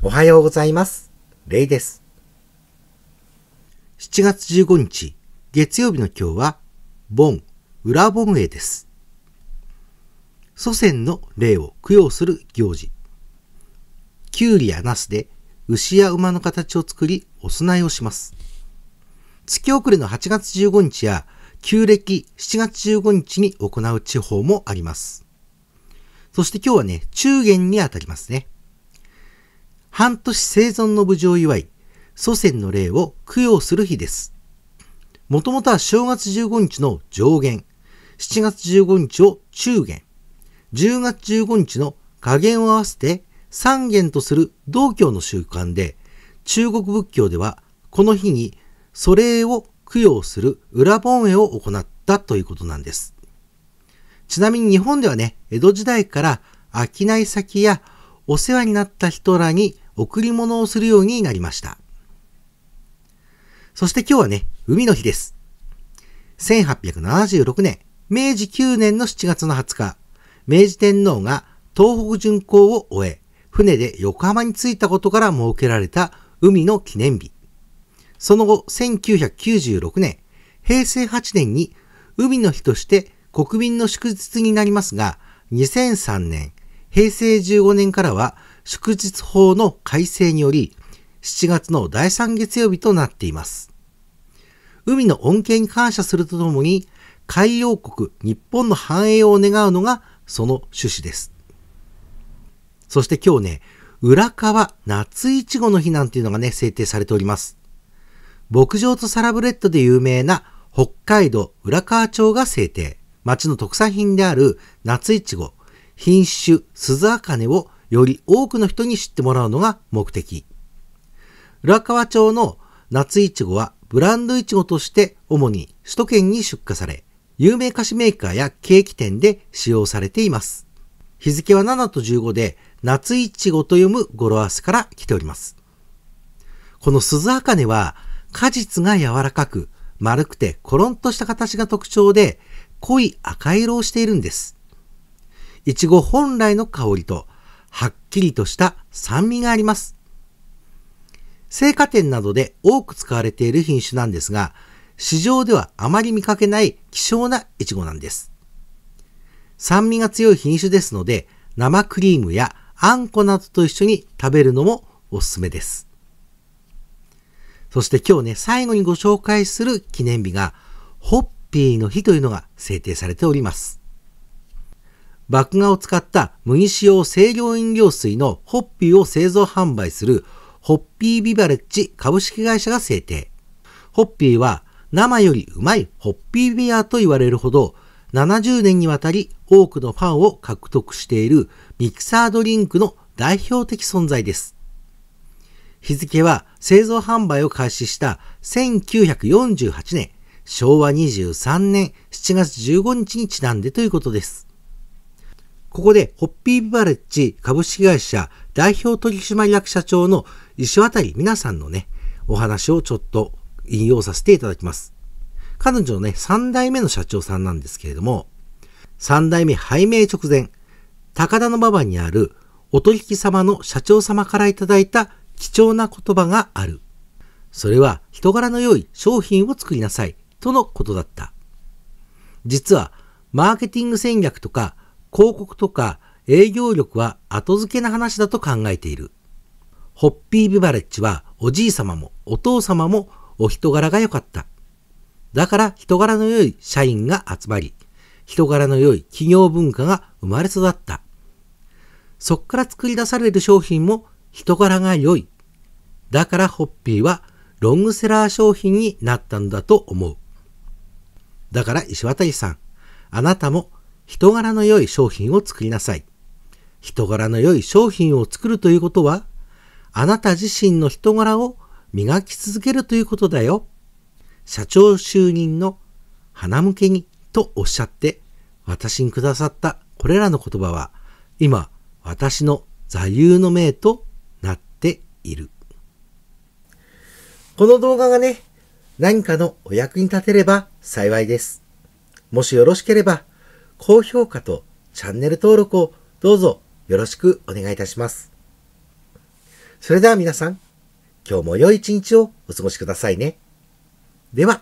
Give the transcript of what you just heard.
おはようございます。レイです。7月15日、月曜日の今日は、ボン、裏ボンです。祖先の霊を供養する行事。きゅうりやナスで牛や馬の形を作り、お供えをします。月遅れの8月15日や、旧暦7月15日に行う地方もあります。そして今日はね、中元にあたりますね。半年生存の無事を祝い、祖先の霊を供養する日です。もともとは正月15日の上限、7月15日を中限、10月15日の下限を合わせて3限とする道教の習慣で、中国仏教ではこの日に祖霊を供養する裏盆絵を行ったということなんです。ちなみに日本ではね、江戸時代から商い先やお世話になった人らに贈り物をするようになりました。そして今日はね、海の日です。1876年、明治9年の7月の20日、明治天皇が東北巡行を終え、船で横浜に着いたことから設けられた海の記念日。その後、1996年、平成8年に海の日として国民の祝日になりますが、2003年、平成15年からは祝日法の改正により、7月の第3月曜日となっています。海の恩恵に感謝するとともに、海洋国日本の繁栄を願うのがその趣旨です。そして今日ね、浦川夏いちごの日なんていうのがね、制定されております。牧場とサラブレッドで有名な北海道浦川町が制定。町の特産品である夏いちご、品種鈴茜をより多くの人に知ってもらうのが目的。浦河町の夏いちごはブランドいちごとして主に首都圏に出荷され、有名菓子メーカーやケーキ店で使用されています。日付は7と15で、夏いちごと読む語呂合わせから来ております。この鈴茜は、果実が柔らかく、丸くてコロンとした形が特徴で、濃い赤色をしているんです。いちご本来の香りとはっきりとした酸味があります。生花店などで多く使われている品種なんですが、市場ではあまり見かけない希少なイチゴなんです。酸味が強い品種ですので、生クリームやあんこなどと一緒に食べるのもおすすめです。そして今日ね、最後にご紹介する記念日が、ホッピーの日というのが制定されております。麦芽を使った麦使用清涼飲料水のホッピーを製造販売するホッピービバレッジ株式会社が制定。ホッピーは生よりうまいホッピービアと言われるほど70年にわたり多くのファンを獲得しているミキサードリンクの代表的存在です。日付は製造販売を開始した1948年、昭和23年7月15日にちなんでということです。ここで、ホッピービバレッジ株式会社代表取締役社長の石渡美奈さんのね、お話をちょっと引用させていただきます。彼女のね、3代目の社長さんなんですけれども、3代目拝命直前、高田馬場にあるお取引様の社長様からいただいた貴重な言葉がある。それは人柄の良い商品を作りなさいとのことだった。実は、マーケティング戦略とか広告とか営業力は後付けな話だと考えている。ホッピービバレッジはおじい様もお父様もお人柄が良かった。だから人柄の良い社員が集まり、人柄の良い企業文化が生まれ育った。そっから作り出される商品も人柄が良い。だからホッピーはロングセラー商品になったんだと思う。だから石渡さん、あなたも人柄の良い商品を作りなさい。人柄の良い商品を作るということは、あなた自身の人柄を磨き続けるということだよ。社長就任の花向けにとおっしゃって、私にくださったこれらの言葉は、今、私の座右の銘となっている。この動画がね、何かのお役に立てれば幸いです。もしよろしければ、高評価とチャンネル登録をどうぞよろしくお願いいたします。それでは皆さん、今日も良い一日をお過ごしくださいね。では。